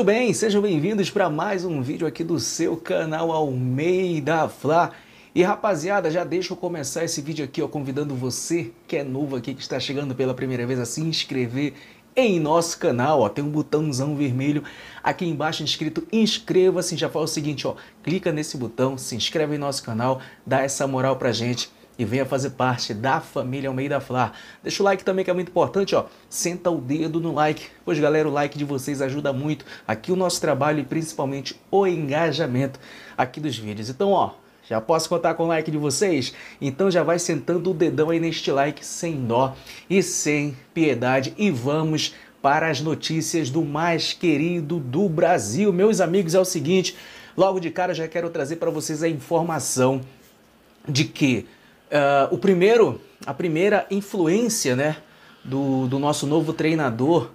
Muito bem, sejam bem-vindos para mais um vídeo aqui do seu canal Almeida Flá. E rapaziada, já deixa eu começar esse vídeo aqui, ó, convidando você que é novo aqui, que está chegando pela primeira vez a se inscrever em nosso canal, ó, tem um botãozão vermelho aqui embaixo escrito inscreva-se, já fala o seguinte, ó, clica nesse botão, se inscreve em nosso canal, dá essa moral pra gente e venha fazer parte da família Almeida Flá. Deixa o like também que é muito importante, ó. Senta o dedo no like, pois galera, o like de vocês ajuda muito aqui o nosso trabalho e principalmente o engajamento aqui dos vídeos. Então, ó, já posso contar com o like de vocês? Então já vai sentando o dedão aí neste like sem dó e sem piedade e vamos para as notícias do mais querido do Brasil. Meus amigos, é o seguinte, logo de cara já quero trazer para vocês a informação de que Uh, o primeiro, a primeira influência né, do, do nosso novo treinador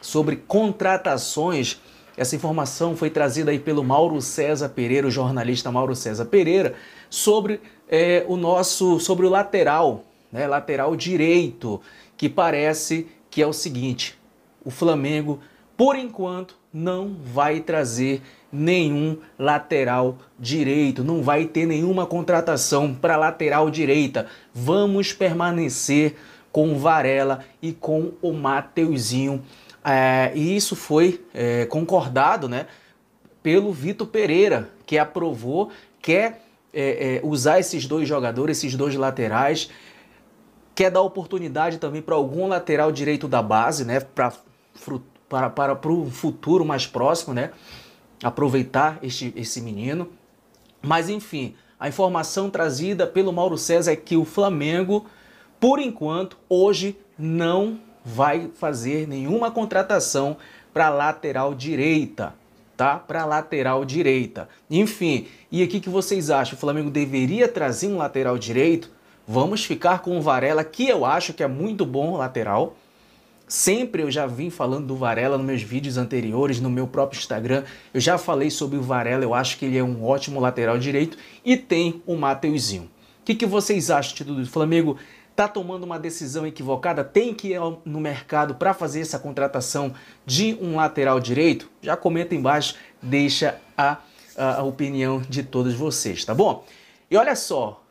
sobre contratações. Essa informação foi trazida aí pelo Mauro César Pereira, o jornalista Mauro César Pereira, sobre é, o nosso, sobre o lateral, né, lateral direito, que parece que é o seguinte: o Flamengo por enquanto, não vai trazer nenhum lateral direito, não vai ter nenhuma contratação para lateral direita. Vamos permanecer com Varela e com o Mateuzinho. É, e isso foi é, concordado né, pelo Vitor Pereira, que aprovou, quer é, é usar esses dois jogadores, esses dois laterais, quer dar oportunidade também para algum lateral direito da base, né, para para, para, para o futuro mais próximo, né? Aproveitar este, esse menino. Mas enfim, a informação trazida pelo Mauro César é que o Flamengo, por enquanto, hoje não vai fazer nenhuma contratação para lateral direita, tá? Para lateral direita. Enfim, e aqui que vocês acham? O Flamengo deveria trazer um lateral direito? Vamos ficar com o Varela, que eu acho que é muito bom lateral. Sempre eu já vim falando do Varela nos meus vídeos anteriores, no meu próprio Instagram. Eu já falei sobre o Varela, eu acho que ele é um ótimo lateral direito e tem o Mateuzinho. O que, que vocês acham de tudo isso? Flamengo está tomando uma decisão equivocada? Tem que ir no mercado para fazer essa contratação de um lateral direito? Já comenta embaixo, deixa a, a opinião de todos vocês, tá bom? E olha só,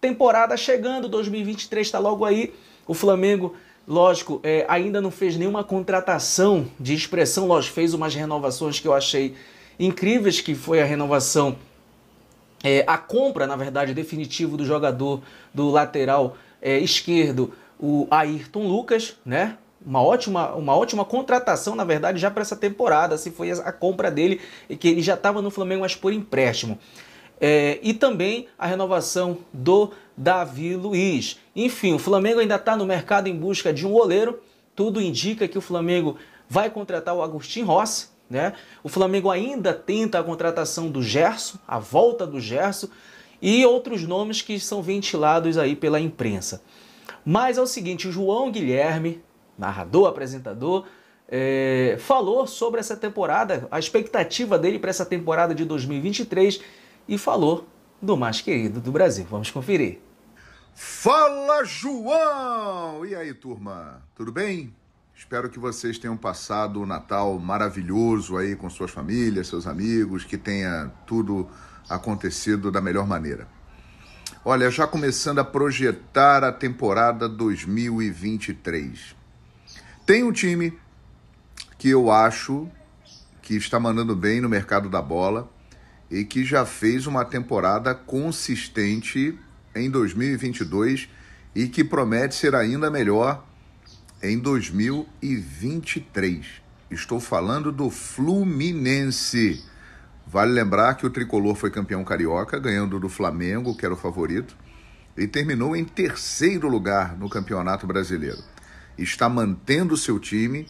temporada chegando, 2023 está logo aí, o Flamengo Lógico, é, ainda não fez nenhuma contratação de expressão, lógico, fez umas renovações que eu achei incríveis, que foi a renovação, é, a compra, na verdade, definitivo do jogador do lateral é, esquerdo, o Ayrton Lucas, né? Uma ótima, uma ótima contratação, na verdade, já para essa temporada, se assim, foi a compra dele, que ele já estava no Flamengo, mas por empréstimo. É, e também a renovação do Davi Luiz. Enfim, o Flamengo ainda está no mercado em busca de um goleiro. Tudo indica que o Flamengo vai contratar o Agostinho Rossi. Né? O Flamengo ainda tenta a contratação do Gerson, a volta do Gerson e outros nomes que são ventilados aí pela imprensa. Mas é o seguinte, o João Guilherme, narrador, apresentador, é, falou sobre essa temporada, a expectativa dele para essa temporada de 2023 e falou do mais querido do Brasil. Vamos conferir. Fala João! E aí, turma? Tudo bem? Espero que vocês tenham passado o Natal maravilhoso aí com suas famílias, seus amigos, que tenha tudo acontecido da melhor maneira. Olha, já começando a projetar a temporada 2023. Tem um time que eu acho que está mandando bem no mercado da bola e que já fez uma temporada consistente em 2022 e que promete ser ainda melhor em 2023. Estou falando do Fluminense. Vale lembrar que o tricolor foi campeão carioca, ganhando do Flamengo, que era o favorito, e terminou em terceiro lugar no Campeonato Brasileiro. Está mantendo seu time,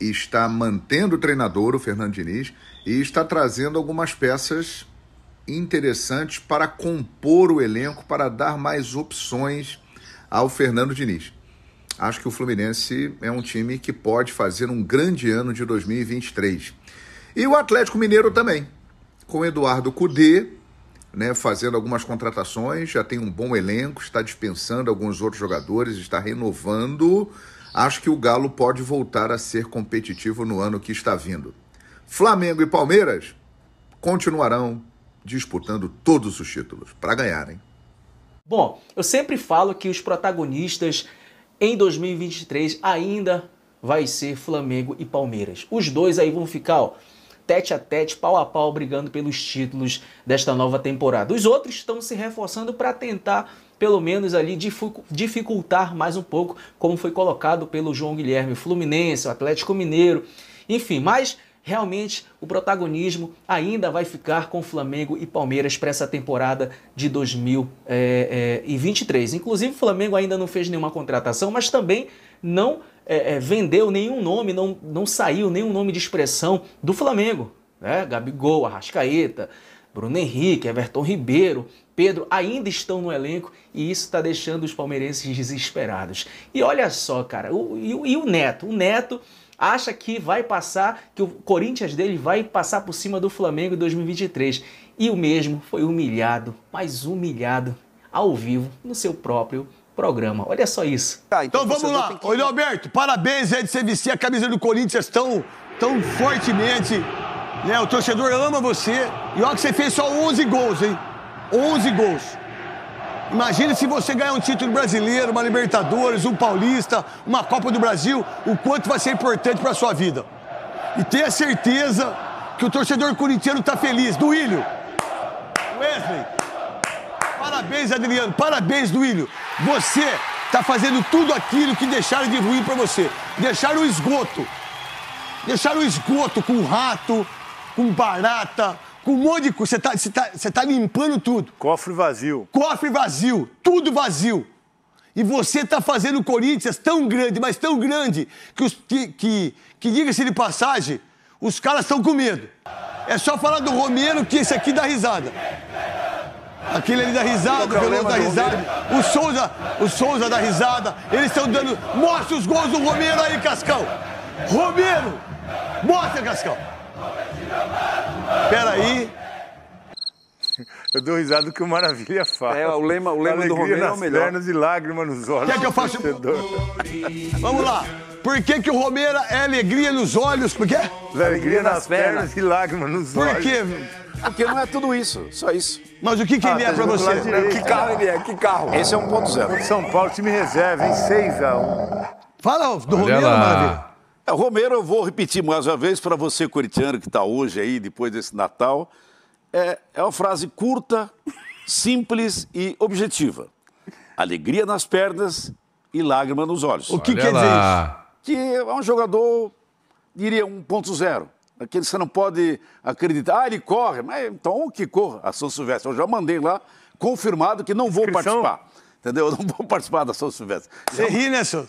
está mantendo o treinador, o Fernando Diniz, e está trazendo algumas peças interessantes para compor o elenco, para dar mais opções ao Fernando Diniz. Acho que o Fluminense é um time que pode fazer um grande ano de 2023. E o Atlético Mineiro também, com Eduardo Cudê, né, fazendo algumas contratações, já tem um bom elenco, está dispensando alguns outros jogadores, está renovando. Acho que o Galo pode voltar a ser competitivo no ano que está vindo. Flamengo e Palmeiras continuarão disputando todos os títulos para ganharem. Bom, eu sempre falo que os protagonistas em 2023 ainda vai ser Flamengo e Palmeiras. Os dois aí vão ficar ó, tete a tete, pau a pau, brigando pelos títulos desta nova temporada. Os outros estão se reforçando para tentar, pelo menos ali, dificultar mais um pouco, como foi colocado pelo João Guilherme, Fluminense, Atlético Mineiro, enfim, mas realmente o protagonismo ainda vai ficar com Flamengo e Palmeiras para essa temporada de 2023. Eh, eh, Inclusive, o Flamengo ainda não fez nenhuma contratação, mas também não é, é, vendeu nenhum nome, não, não saiu nenhum nome de expressão do Flamengo. Né? Gabigol, Arrascaeta, Bruno Henrique, Everton Ribeiro, Pedro ainda estão no elenco e isso está deixando os palmeirenses desesperados. E olha só, cara, o, e, e o Neto? O Neto acha que vai passar, que o Corinthians dele vai passar por cima do Flamengo em 2023. E o mesmo foi humilhado, mas humilhado ao vivo no seu próprio programa. Olha só isso. Tá, então, então vamos lá. Que... Alberto, parabéns aí de você vestir a camisa do Corinthians tão, tão fortemente. Né? O torcedor ama você. E olha que você fez só 11 gols, hein? 11 gols. Imagine se você ganhar um título brasileiro, uma Libertadores, um Paulista, uma Copa do Brasil, o quanto vai ser importante para a sua vida. E tenha certeza que o torcedor corintiano está feliz. Duílio! Wesley! Parabéns, Adriano! Parabéns, Duílio! Você está fazendo tudo aquilo que deixaram de ruim para você. Deixaram o esgoto. Deixaram o esgoto com rato, com barata, com um monte de coisa. Você tá, você, tá, você tá limpando tudo. Cofre vazio. Cofre vazio. Tudo vazio. E você tá fazendo o Corinthians tão grande, mas tão grande, que, que, que, que diga-se de passagem, os caras estão com medo. É só falar do Romero que esse aqui dá risada. Aquele ali dá risada, o Veloso dá é risada, o Souza, o Souza dá risada. Eles estão dando. Mostra os gols do Romero aí, Cascão! Romero! Mostra, Cascão! Peraí. Eu dou risada do que o Maravilha faz. É, o lema, o lema do Romero é o melhor. pernas e lágrimas nos olhos. Quer que eu faça? Vamos lá. Por que, que o Romero é alegria nos olhos? Por quê? Alegria, alegria nas, nas pernas. pernas e lágrimas nos Por olhos. Por quê? Porque não é tudo isso, só isso. Mas o que, que ah, ele é pra tá você? Que carro ele é? Que carro? Esse é 1.0. São Paulo, time reserva, em 6x1. Fala do Olha Romero, Maravilha. É, Romero, eu vou repetir mais uma vez para você, coritiano que está hoje aí, depois desse Natal. É, é uma frase curta, simples e objetiva. Alegria nas pernas e lágrima nos olhos. O que Olha quer lá. dizer isso? Que é um jogador, diria, 1.0. Aquele que você não pode acreditar. Ah, ele corre. Mas então que corra, a São Silvestre. Eu já mandei lá, confirmado que não vou Inscrição? participar. Entendeu? Eu não vou participar da São Silvestre. Você ri, né, senhor?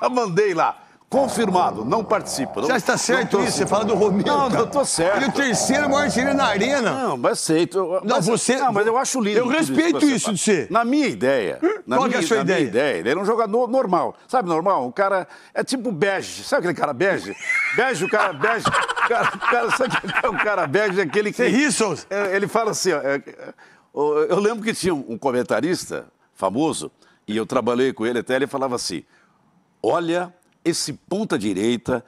já mandei lá. Confirmado, não participa. Não, Já está certo isso, você fala do Romildo Não, eu estou certo. Ele é o terceiro maior artilheiro na arena. Não, mas sei. não, mas, você. Não, mas eu acho lindo. Eu respeito isso, isso de você. Na minha ideia. Hum? Na Qual minha, é a sua ideia? Minha ideia? Ele era é um jogador normal. Sabe, normal? Um cara. É tipo bege. Sabe aquele cara bege? Bege, o cara bege. O cara, o cara, sabe que é o cara bege? É aquele que. Rissos. É, ele fala assim, ó. É, eu lembro que tinha um comentarista famoso, e eu trabalhei com ele até, ele falava assim: olha esse ponta direita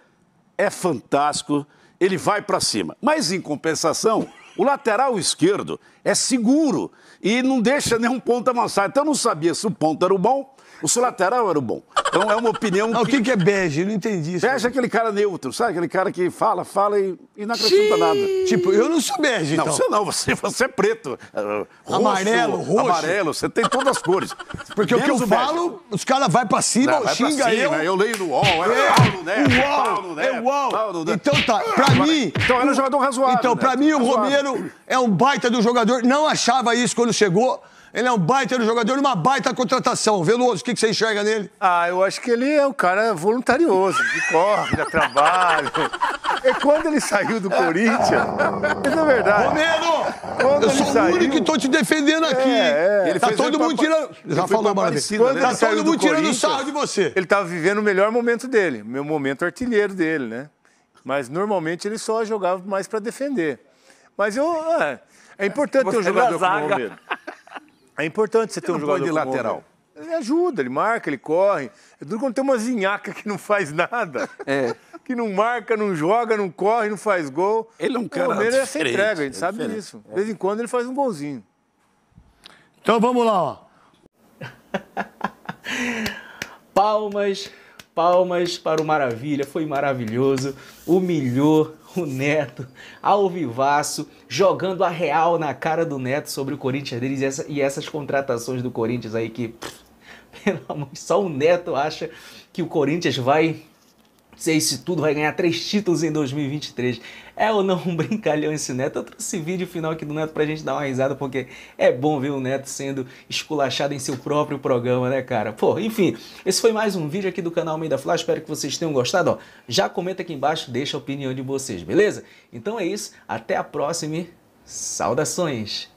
é fantástico, ele vai para cima. Mas em compensação, o lateral esquerdo é seguro e não deixa nenhum ponto avançar. Então eu não sabia se o ponto era o bom o seu lateral era o bom. Então é uma opinião. Não, que... o que, é bege? Eu não entendi isso. Bege é aquele cara neutro, sabe? Aquele cara que fala, fala e, e não acrescenta nada. Tipo, eu não sou bege, então. Não, você não, você, você é preto. Ah, roxo, amarelo, roxo. Amarelo, você tem todas as cores. Porque Menos o que eu falo, os caras vão pra cima, não, xinga pra cima, eu. Eu leio no UOL, é, é Paulo né UOL, É, é UOL. Então tá, ah, pra mim... Então era é um jogador razoável, Então, né? pra mim, o razoável. Romero é um baita do jogador. Não achava isso quando chegou ele é um baita um jogador, uma baita contratação. Veloso, o que, que você enxerga nele? Ah, eu acho que ele é um cara voluntarioso, de corda, trabalho. E quando ele saiu do Corinthians, isso é verdade. Romero! Quando eu sou saiu, o único que estou te defendendo aqui. É, é. Ele tá todo mundo tirando. Já falou, mais Né? Tá todo mundo tirando sarro de você. Ele estava vivendo o melhor momento dele, o meu momento artilheiro dele, né? Mas normalmente ele só jogava mais para defender. Mas eu. É, é importante você ter um é jogador como o Romero. É importante você, você ter um jogador. de lateral. Ele ajuda, ele marca, ele corre. É duro quando tem uma zinhaca que não faz nada. É. Que não marca, não joga, não corre, não faz gol. Ele é um cara. O Palmeiras é sem entrega, a gente é sabe diferente. disso. De vez em quando ele faz um golzinho. Então vamos lá, ó. Palmas Palmas para o Maravilha, foi maravilhoso. Humilhou o Neto ao vivaço, jogando a real na cara do Neto sobre o Corinthians deles e, essa, e essas contratações do Corinthians aí que. Pff, pelo amor, só o Neto acha que o Corinthians vai sei se tudo vai ganhar três títulos em 2023. É ou não um brincalhão esse Neto? Eu trouxe vídeo final aqui do Neto pra gente dar uma risada, porque é bom ver o Neto sendo esculachado em seu próprio programa, né, cara? Pô, enfim, esse foi mais um vídeo aqui do canal Meio da Flash, espero que vocês tenham gostado. Ó, já comenta aqui embaixo, deixa a opinião de vocês, beleza? Então é isso, até a próxima e saudações!